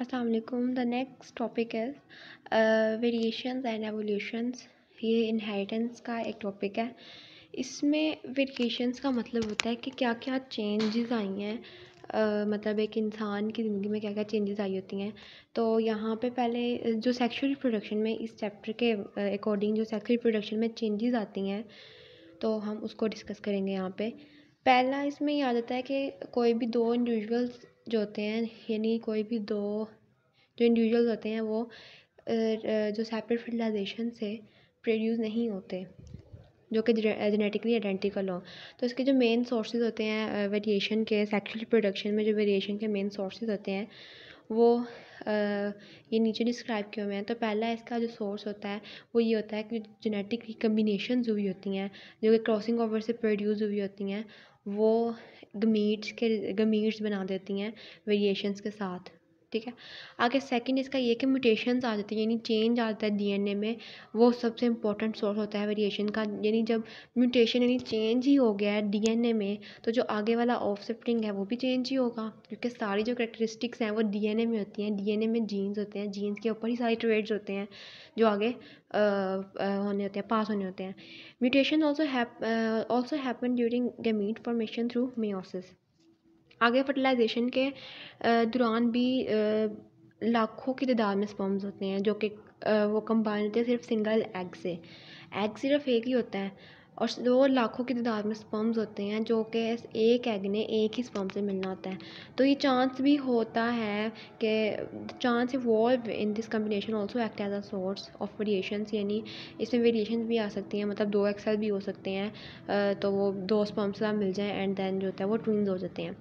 असलकुम the next topic is variations and evolutions ये inheritance का एक टॉपिक है इसमें वेरिएशंस का मतलब होता है कि क्या क्या चेंजेस आई हैं Uh, मतलब एक इंसान की ज़िंदगी में क्या क्या चेंजेस आई होती हैं तो यहाँ पे पहले जो सेक्सुअल रिप्रोडक्शन में इस चैप्टर के अकॉर्डिंग जो सेक्सुअल रिप्रोडक्शन में चेंजेस आती हैं तो हम उसको डिस्कस करेंगे यहाँ पे पहला इसमें याद आ जाता है कि कोई भी दो इंडिविजुअल्स जो होते हैं यानी कोई भी दो जो इंडिविजुअल्स होते हैं वो जो सेपरेट फर्टिलाइजेशन से प्रोड्यूस नहीं होते जो कि जेनेटिकली आइडेंटिकल हो तो इसके जो मेन सोर्सेज होते हैं वेरिएशन के सेक्सुअल प्रोडक्शन में जो वेरिएशन के मेन सोर्सेज होते हैं वो आ, ये नीचे डिस्क्राइब किए हुए हैं तो पहला इसका जो सोर्स होता है वो ये होता है कि जेनेटिक कम्बिनेशन हुई होती हैं जो कि क्रॉसिंग ओवर से प्रोड्यूस हुई होती हैं वो गमीट्स के गमीट्स बना देती हैं वेरिएशंस के साथ ठीक है आगे सेकंड इसका ये कि म्यूटेशंस आ जाते हैं यानी चेंज आ जाता है डीएनए में वो सबसे इंपॉर्टेंट सोर्स होता है वेरिएशन का यानी जब म्यूटेशन यानी चेंज ही हो गया है डीएनए में तो जो आगे वाला ऑफ है वो भी चेंज ही होगा क्योंकि सारी जो करेक्टरिस्टिक्स हैं वो डी में होती हैं डी में जीन्स होते हैं जीन्स के ऊपर ही सारे ट्रेड्स होते हैं जो आगे होने होते हैं पास होने होते हैं mutation also also happen during gamete formation through meiosis आगे फर्टिलाइजेशन के दौरान भी लाखों की तादाद में स्पॉम्स होते हैं जो कि वो कंबाइन होते हैं सिर्फ सिंगल एग से एग सिर्फ एक ही होता है और वो लाखों की तादाद में स्पम्स होते हैं जो कि एक एग ने एक ही स्पम्प से मिलना होता है तो ये चांस भी होता है कि chance evolve in this combination also act as a source of variations यानी इसमें वेरिएशन भी आ सकती हैं मतलब दो एक्सेल भी हो सकते हैं तो वो दो स्पर्म्स मिल जाए एंड देन जो होता है वो ट्विंस हो जाते हैं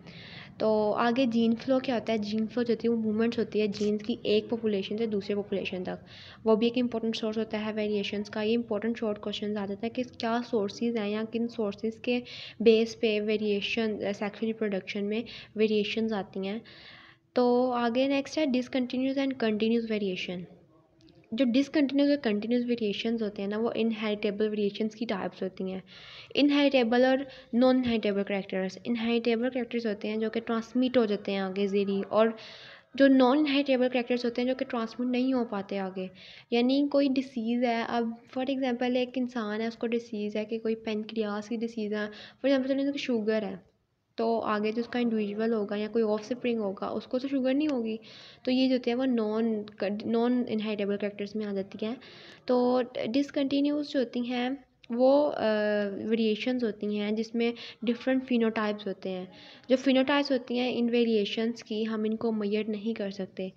तो आगे जीन फ्लो क्या होता है जीन फ्लो जो होती है वो मूवमेंट्स होती है जीन्स की एक पॉपुलेशन से दूसरे पॉपुलेशन तक वो भी एक इंपॉर्टेंट सोर्स होता है वेरिएशंस का ये इंपॉर्टेंट शॉर्ट क्वेश्चन आ जाता है कि क्या सोर्सेज हैं या किन सोर्सेज के बेस पे वेरिएशन सेक्सुअल रिप्रोडक्शन में वेरिएशन आती हैं तो आगे नेक्स्ट है डिसकन्टीन्यूज एंड कंटिन्यूज वेरिएशन जो डिसकन्टिन्यूस और कंटिन्यूस वेरिएशंस होते हैं ना वो इनहेरिटेबल वेरिएशंस की टाइप्स होती हैं इनहेरिटेबल और non inheritable characters inheritable characters होते हैं जो कि ट्रांसमिट हो जाते हैं आगे ज़ेरी और जो नॉन इनहेरिटेबल करेक्टर्स होते हैं जो कि ट्रांसमिट नहीं हो पाते आगे यानी कोई डिसीज़ है अब फॉर एग्ज़ाम्पल एक इंसान है उसको डिसीज़ है कि कोई पेनक्रियास की डिसीज़ है फॉर एग्ज़ाम्पल शुगर है तो आगे जो उसका इंडिविजुअल होगा या कोई ऑफ स्प्रिंग होगा उसको तो शुगर नहीं होगी तो ये जो होते हैं वो नॉन नॉन इनहेरिटेबल करैक्टर्स में आ जाती हैं तो डिसकन्टीन्यूज जो होती हैं वो वेरिएशंस होती हैं जिसमें डिफरेंट फ़िनोटाइप्स होते हैं जो फ़िनोटाइप्स होती हैं इन वेरिएशंस की हम इनको मैयर नहीं कर सकते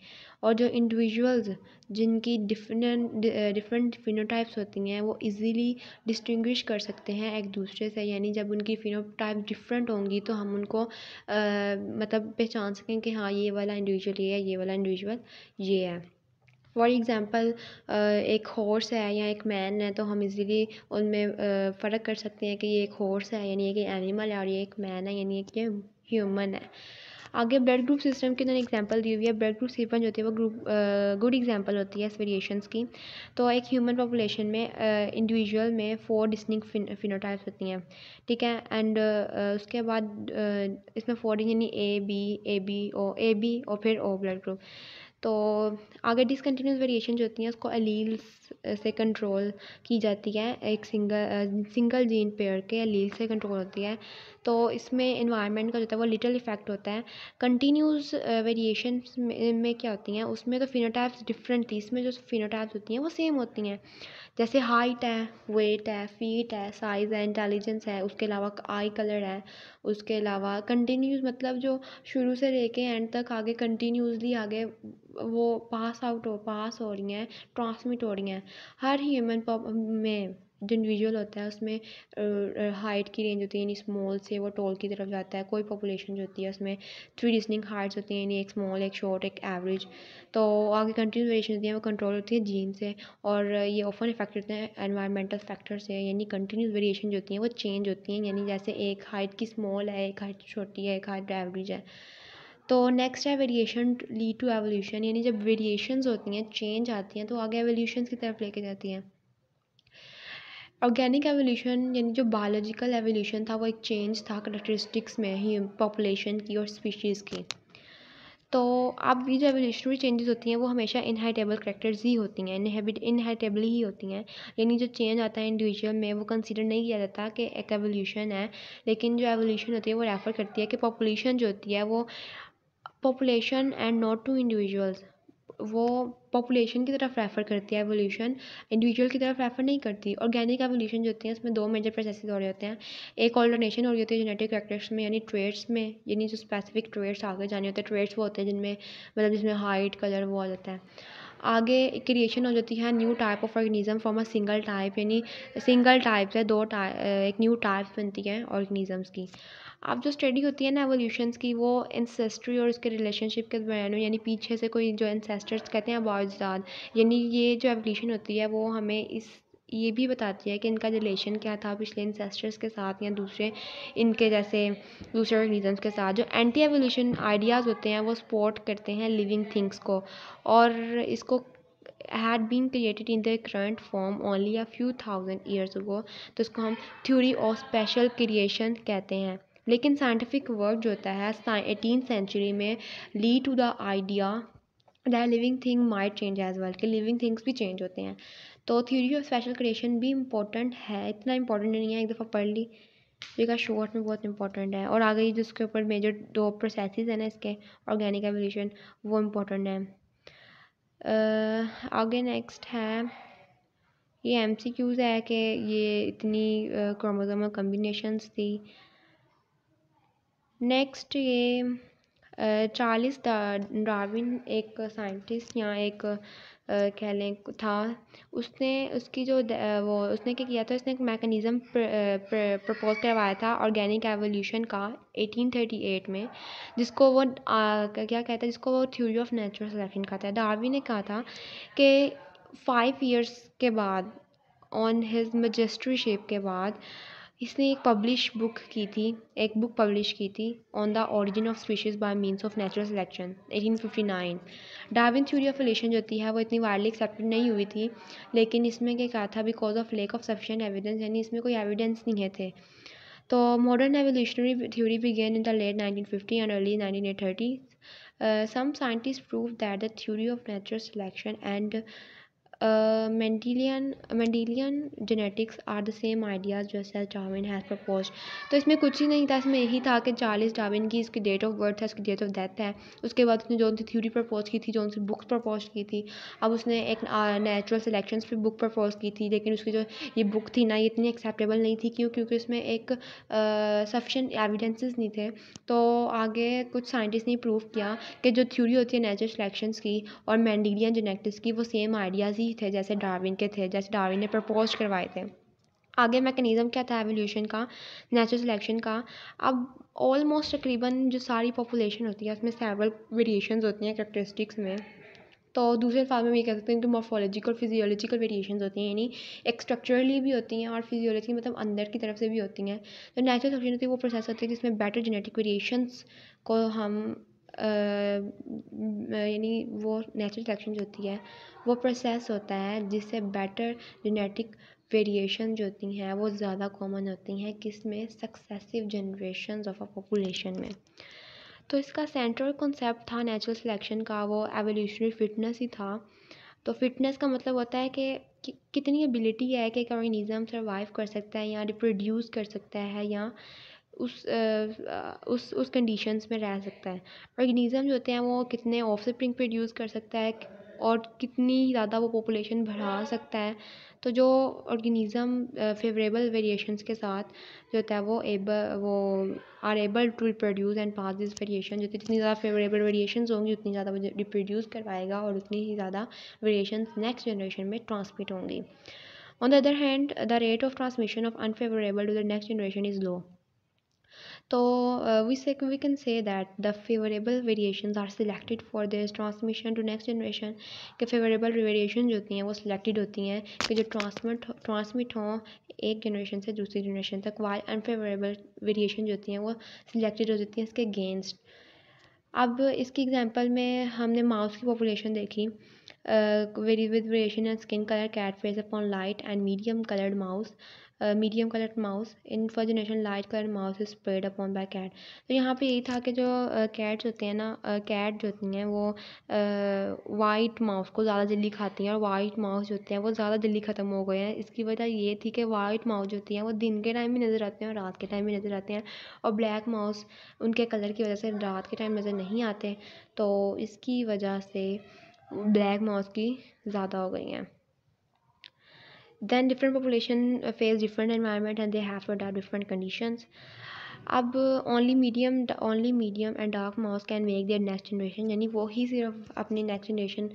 और जो इंडिविजुअल्स जिनकी डिफरेंट डिफरेंट फ़िनोटाइप्स होती हैं वो इजीली डिस्टिंग्विश कर सकते हैं एक दूसरे से यानी जब उनकी फ़िनोटाइप डिफरेंट होंगी तो हम उनको uh, मतलब पहचान सकें कि हाँ ये वाला इंडिविजुअल ये है ये वाला इंडिविजुअल ये है फ़ॉर एग्ज़ाम्पल एक हॉर्स है या एक मैन है तो हम इजीली उनमें फ़र्क कर सकते हैं कि ये एक हॉर्स है यानी कि एनिमल है और ये एक मैन है यानी कि ह्यूमन है आगे ब्लड ग्रुप सिस्टम की उन्होंने एग्जाम्पल दी हुई है ब्लड ग्रुप सिपन जो होती है वो ग्रुप गुड एग्जाम्पल होती है इस वेरिएशंस की तो एक ह्यूमन पॉपुलेशन में इंडिविजुअल में फोर डिस्टिंग फिनोटाइप्स होती हैं ठीक है एंड उसके बाद इसमें फोर यानी A B A B O A B और फिर ओ ब्लड ग्रुप तो आगे डिसकन्टीन्यूस वेरिएशन जो होती हैं उसको अलील्स से कंट्रोल की जाती है एक सिंगल सिंगल जीन पेयर के अलील से कंट्रोल होती है तो इसमें इन्वायरमेंट का जो होता है वो लिटल इफ़ेक्ट होता है कंटिन्यूस वेरिएशन में क्या होती हैं उसमें तो फिनोटाइप्स डिफरेंट थी इसमें जो फिनोटाइप्स होती हैं वो सेम होती हैं जैसे हाइट है वेट है फीट है साइज़ है इंटेलिजेंस है उसके अलावा आई कलर है उसके अलावा कंटिन्यूस मतलब जो शुरू से लेके एंड तक आगे कंटिन्यूसली आगे वो पास आउट हो पास हो रही हैं ट्रांसमिट हो रही हैं हर ह्यूमन में जो इंडिविजुअल होता है उसमें हाइट की रेंज होती है यानी स्मॉल से वो टॉल की तरफ जाता है कोई पॉपुलेशन जो होती है उसमें थ्री डिस्टिंग हाइट्स होती हैं यानी एक स्मॉल एक शॉर्ट एक एवरेज तो आगे कंटिन्यू वेरिएशन होती है वो कंट्रोल होती है जीन से और ये ऑफन इफेक्ट होते हैं एनवायरमेंटल फैक्टर से यानी कंटिन्यूस वेरिएशन जो होती हैं वो चेंज होती हैं यानी जैसे एक हाइट की स्मॉल है एक हाइट छोटी है एक हाइट एवरेज है तो नेक्स्ट है वेरिएशन लीड टू एवोल्यूशन यानी जब वेरिएशंस होती हैं चेंज आती हैं तो आगे एवोल्यूशंस की तरफ लेके जाती हैं ऑर्गेनिक एवोल्यूशन यानी जो बायोलॉजिकल एवोल्यूशन था वो एक चेंज था करेक्टरिस्टिक्स में ही पॉपुलेशन की और स्पीशीज़ की तो अब ये जो एवोल्यूशनरी चेंजेस होती हैं वो हमेशा इनहेरिटेबल करेक्टर्स ही होती हैं इनहेबिट इनहेरिटेबली ही होती हैं यानी जो चेंज आता है इंडिविजुअल में वो कंसिडर नहीं किया जाता कि एक एवोल्यूशन है लेकिन जो एवोल्यूशन होती है वो रेफ़र करती है कि पॉपुलेशन जो होती है वो population and not to individuals वो पॉपुलेशन की तरफ रेफ़र करती है एवोल्यूशन इंडिविजुअल की तरफ रेफ़र नहीं करती ऑर्गेनिक एवोल्यूशन जो होते है इसमें दो मेजर प्रोसेसेस हो रहे होते हैं एक ऑल्टरनेशन हो रही होती है जेनेटिक करेक्टर्स में यानी ट्रेड्स में यानी जो स्पेसिफिक ट्रेड्स आगे जाने होते हैं ट्रेड्स वो होते हैं जिनमें मतलब जिसमें हाइट कलर वो आ जाता है आगे क्रिएशन हो जाती है new type of organism from a single type यानी सिंगल टाइप से दो एक न्यू टाइप बनती है ऑर्गेनिज़म्स की अब जो स्टडी होती है ना एवोल्यूशंस की वो इंसेस्ट्री और उसके रिलेशनशिप के बयान यानी पीछे से कोई जो इंसेस्टर्स कहते हैं अबाउट यानी ये जो एवोल्यूशन होती है वो हमें इस ये भी बताती है कि इनका रिलेशन क्या था पिछले इंसेस्टर्स के साथ या दूसरे इनके जैसे दूसरे ऑर्गनिज़म्स के साथ जो एंटी एवोल्यूशन आइडियाज़ होते हैं वो सपोर्ट करते हैं लिविंग थिंग्स को और इसको had been created in the current form only a few thousand years ago तो इसको हम थ्योरी ऑफ स्पेशल क्रिएशन कहते हैं लेकिन साइंटिफिक वर्क जो होता है एटीन सेंचुरी में lead to the idea there living thing might change as well के लिविंग थिंग्स भी चेंज होते हैं तो थ्योरी ऑफ स्पेशल क्रिएशन भी इम्पोर्टेंट है इतना इंपॉर्टेंट नहीं है एक दफ़ा पढ़ ली का शॉर्ट में बहुत इंपॉर्टेंट है और आगे जिसके ऊपर मेजर दो प्रोसेस हैं ना इसके ऑर्गेनिक एवोल्यूशन वो इम्पोर्टेंट है uh, आगे नेक्स्ट है ये एम सी क्यूज़ है कि ये इतनी क्रोमोजोमल कम्बिनेशंस थी नेक्स्ट ये चार्लिस डार्विन एक साइंटिस्ट या एक कह लें था उसने उसकी जो वो उसने क्या किया था उसने एक मैकेनिज़्म प्रपोज़ करवाया था ऑर्गेनिक एवोल्यूशन का एटीन थर्टी एट में जिसको वो क्या कहते हैं जिसको वो थ्योरी ऑफ नेचुरल सेलेक्शन कहता है डार्विन ने कहा था कि फाइव ईयर्स के बाद ऑन हिज मजिस्ट्रीशिप के बाद इसने एक पब्लिश बुक की थी एक बुक पब्लिश की थी on the origin of species by means of natural selection 1859 Darwin theory of relation जो थी है हाँ, वो इतनी वाइडली एक्सेप्टेड नहीं हुई थी लेकिन इसमें क्या कहा था because of lack of sufficient evidence यानी इसमें कोई एविडेंस नहीं है थे तो modern evolutionary theory began in the late nineteen fifty and early nineteen eight thirty some scientist prove that the theory of natural selection and Mendelian Mendelian genetics are the same ideas जो है Darwin has propose तो इसमें कुछ ही नहीं था इसमें यही था कि चार्लिस डाविन की इसकी डेट ऑफ बर्थ है उसकी डेट ऑफ डेथ है उसके बाद उसने जो उनकी थ्योरी प्रपोज की थी जो उनसे बुक्स प्रपोज की थी अब उसने एक नेचुरल सिलेक्शन पर बुक प्रपोज की थी लेकिन उसकी जो ये बुक थी ना ये इतनी एक्सेप्टेबल नहीं थी क्यों क्योंकि उसमें एक सफिशेंट uh, एविडेंसेस नहीं थे तो आगे कुछ साइंटिस्ट ने प्रूव किया कि जो थ्यूरी होती है नेचुरल सिलेक्शन की और मैंडीलियन जेनेटिक्स की वो सेम आइडियाज़ ही ही थे जैसे डार्विन के थे जैसे डार्विन ने प्रपोज़ करवाए थे आगे मैकेनिज़्म क्या था एवोल्यूशन का नेचुरल सिलेक्शन का अब ऑलमोस्ट तकरीबन जो सारी पॉपुलेशन होती है उसमें सेवरल वेरिएशंस होती हैं करेक्टरिस्टिक्स में तो दूसरे अल्फाज में भी कह सकते हैं कि मॉर्फोलॉजिकल फिजियोलॉजिकल वेरिएशन होती हैं यानी एक स्ट्रक्चरली भी होती हैं और फिजियोलॉजी मतलब अंदर की तरफ से भी होती हैं तो नेचुरल सिलेक्शन होती है वो प्रोसेस होती है जिसमें बेटर जेनेटिक वेरिएशंस को हम यानी वो नेचुरल सिलेक्शन जो होती है वो प्रोसेस होता है जिससे बेटर जेनेटिक वेरिएशन जो होती हैं वो ज़्यादा कॉमन होती हैं किस में successive generation of a population में तो इसका सेंट्रल कॉन्सेप्ट था नेचुरल सिलेक्शन का वो एवोल्यूशनरी फिटनेस ही था तो फिटनेस का मतलब होता है कि कि कितनी एबिलिटी है कि एक ऑर्गेनिज़म सर्वाइव कर सकता है या रिप्रोड्यूस कर सकता है या उस उस उस कंडीशंस में रह सकता है ऑर्गेनिज़म जो होते हैं वो कितने स्प्रिंग प्रोड्यूस कर सकता है और कितनी ज़्यादा वो पॉपुलेशन बढ़ा सकता है तो जो ऑर्गेनिज़म फेवरेबल वेरिएशंस के साथ जो होता है वो एब वो are able to reproduce and pass this variation जो जितनी ज़्यादा फेवरेबल वेरिएशंस होंगी उतनी ज़्यादा वो रिप्रोड्यूस करवाएगा और उतनी ही ज़्यादा वेरिएशंस नेक्स्ट जनरेशन में ट्रांसमिट होंगी on the other hand the rate of transmission of unfavourable to the next generation is low तो we say we can say that the favourable variation are selected for this transmission to next generation के favourable variation जो होती हैं वो selected होती हैं कि जो ट्रांसमिट ट्रांसमिट हों एक जनरेशन से दूसरी जनरेशन तक वाई अनफेवरेबल वेरिएशन जो होती हैं वो सिलेक्टेड हो जाती हैं इसके अगेंस्ट अब इसकी एग्जाम्पल में हमने माउस की पॉपुलेशन देखी very with variation and skin colour cat face upon light and medium coloured mouse medium colour mouse in light colour mouse is upon by cat तो यहाँ पे यही था कि जो कैट्स होते हैं ना कैट जो होती हैं वो वाइट माउस को ज़्यादा जल्दी खाती हैं और वाइट माउस जो होते हैं वो ज़्यादा जल्दी ख़त्म हो गए हैं इसकी वजह ये थी कि वाइट माउस जो होती हैं वो दिन के टाइम भी नज़र आते हैं और रात के टाइम भी नज़र आते हैं और ब्लैक माउस उनके कलर की वजह से रात के टाइम नज़र नहीं आते तो इसकी वजह से ब्लैक माउस की ज़्यादा हो गई हैं than different population face different environment and they have to adapt different conditions अब only medium only medium and dark mouse can make their next generation यानी वो ही सिर्फ अपनी नेक्स्ट जनरेशन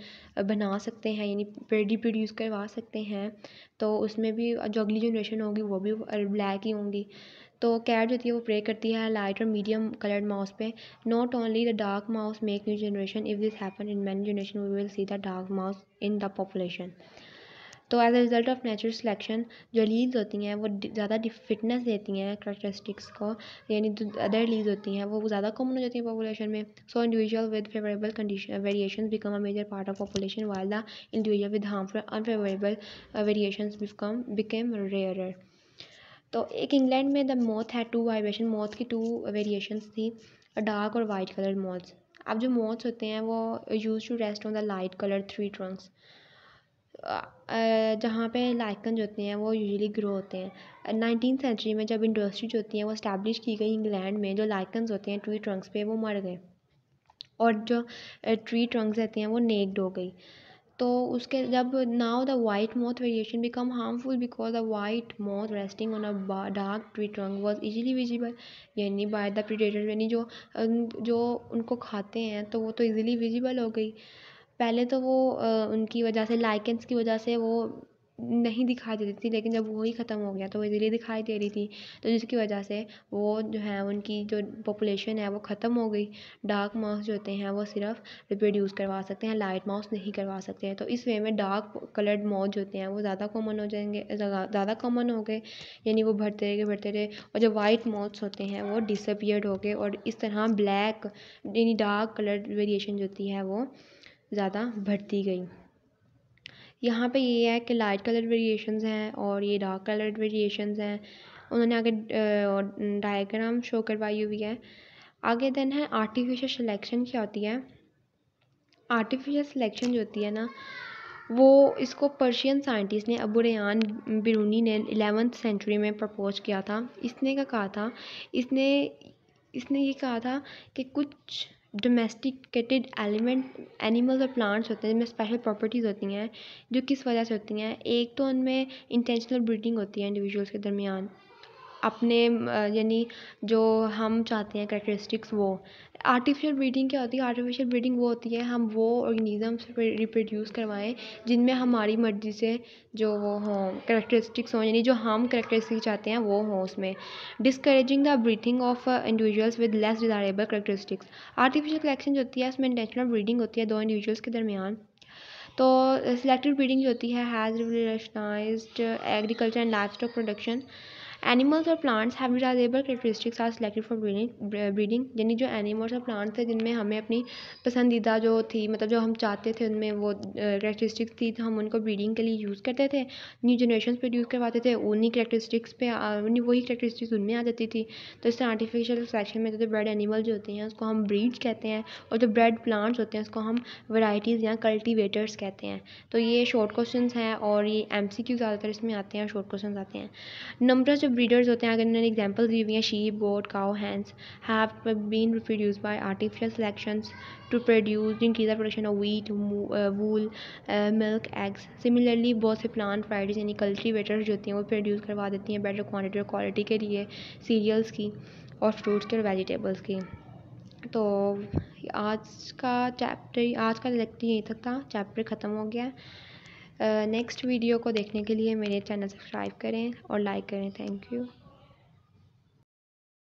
बना सकते हैं यानी रिप्रोड्यूस करवा सकते हैं तो उसमें भी जो अगली जनरेशन होगी वो भी ब्लैक ही होंगी तो कैट जो होती है वो प्रे करती है लाइट और मीडियम कलर्ड माउस पे not only the dark mouse make new generation if this happen in many generation we will see the dark mouse in the population तो as a result of natural selection जो leaves होती हैं वो ज़्यादा fitness देती हैं characteristics को यानी अदर लीव्स होती हैं वो ज़्यादा कॉमन हो जाती हैं पॉपुलेशन में so individual with favourable condition variation become a major part of population while the individual with harmful unfavourable variation become became rarer तो एक इंग्लैंड में द मॉथ है टू वाइब्रेशन मॉथ की टू वेरिएशंस थी dark और white colour moths अब जो moths होते हैं वो use to rest on the light colour three trunks जहाँ पे लाइकन जो होते हैं वो यूज़ुअली ग्रो होते हैं नाइनटीन सेंचुरी में जब इंडस्ट्री जो होती है वो इस्टेब्लिश की गई इंग्लैंड में जो लाइकन्स होते हैं ट्री ट्रंक्स पे वो मर गए और जो ट्री ट्रंक्स रहते हैं वो नेक्ड हो गई तो उसके जब now the white moth variation become harmful because the white moth resting on a dark tree trunk was easily visible यानी बाय द प्रीडेटर यानी जो जो उनको खाते हैं तो वो तो इजीली विजिबल हो गई पहले तो वो उनकी वजह से लाइकेंस की वजह से वो नहीं दिखाई देती थी लेकिन जब वही ख़त्म हो गया तो वो धीरे दिखाई दे रही थी तो जिसकी वजह से वो जो है उनकी जो पॉपुलेशन है वो ख़त्म हो गई डार्क माउस जो होते हैं वो सिर्फ रिप्रोड्यूस करवा सकते हैं लाइट माउस नहीं करवा सकते हैं तो इस वे में डार्क कलर्ड माउस जो होते हैं वो ज़्यादा कॉमन हो जाएंगे ज़्यादा कॉमन हो गए यानी वो बढ़ते रहे बढ़ते रहे और जो वाइट माउस होते हैं वो डिसअपियर्ड हो गए और इस तरह ब्लैक यानी डार्क कलर्ड वेरिएशन जो होती है वो ज़्यादा बढ़ती गई यहाँ पे ये है कि लाइट कलर वेरिएशंस हैं और ये डार्क कलर वेरिएशंस हैं उन्होंने आगे डायग्राम शो करवाई हुई है आगे देन है आर्टिफिशियल सिलेक्शन क्या होती है आर्टिफिशियल सिलेक्शन जो होती है ना वो इसको पर्शियन साइंटिस्ट ने अबू रेहान बिरूनी ने एलेवेंथ सेंचुरी में प्रपोज किया था इसने का कहा था इसने इसने ये कहा था कि कुछ डोमेस्टिकेटेड एलिमेंट एनिमल्स और प्लांट्स होते हैं जिनमें स्पेशल प्रॉपर्टीज़ होती हैं जो किस वजह से होती हैं एक तो उनमें इंटेंशनल ब्रीडिंग होती है इंडिविजुअल्स के दरमियान अपने यानी जो हम चाहते हैं करेक्टरिस्टिक्स वो आर्टिफिशियल ब्रीडिंग क्या होती है आर्टिफिशियल ब्रीडिंग वो होती है हम वो ऑर्गेनिज़म्स रिप्रोड्यूस करवाएं जिनमें हमारी मर्ज़ी से जो वो हों करेक्टरिस्टिक्स हों यानी जो हम करेक्टरिस्टिक चाहते हैं वो हों उसमें discouraging the breeding of individuals with less desirable characteristics artificial collection जो होती है उसमें इंटेंशनल ब्रीडिंग होती है दो इंडिविजुअल्स के दरमियान तो सिलेक्टेड ब्रीडिंग जो होती है has revolutionised agriculture and life stock production animals और plants desirable characteristics are selected for breeding breeding यानी जो एनिमल्स और प्लांट्स थे जिनमें हमें अपनी पसंदीदा जो थी मतलब जो हम चाहते थे उनमें वो करेक्टरिस्टिक्स थी तो हम उनको ब्रीडिंग के लिए यूज़ करते थे न्यू जनरेशन प्रोड्यूस करवाते थे उन्हीं करेक्टरिस्टिक्स पे उन्हीं वही करेक्टरिस्टिक्स उनमें आ जाती थी तो इससे आर्टिफिशियल सेलेक्शन में तो जो ब्रेड एनिमल जो होते हैं उसको हम ब्रीड्स कहते हैं और जो ब्रेड प्लांट्स होते हैं उसको हम वैराइटीज़ या कल्टीवेटर्स कहते हैं तो ये शॉर्ट क्वेश्चन हैं और ये एम सी क्यू ज़्यादातर इसमें आते हैं शॉर्ट क्वेश्चन आते हैं नंबर जो ब्रीडर्स होते हैं अगर इन्होंने एग्जाम्पल दी हुई हैं sheep goat cow hens have been produce by artificial selection to produce increase the production of wheat wool milk eggs similarly बहुत से प्लांट वराइटीज़ यानी कल्टीवेटर्स जो होती हैं वो प्रोड्यूस करवा देती हैं बेटर क्वान्टिटी और क्वालिटी के लिए सीरियल्स की और फ्रूट्स की और वेजिटेबल्स की तो आज का चैप्टर आज का लेक्चर यहीं तक था चैप्टर ख़त्म हो गया है नेक्स्ट वीडियो को देखने के लिए मेरे चैनल सब्सक्राइब करें और लाइक करें थैंक यू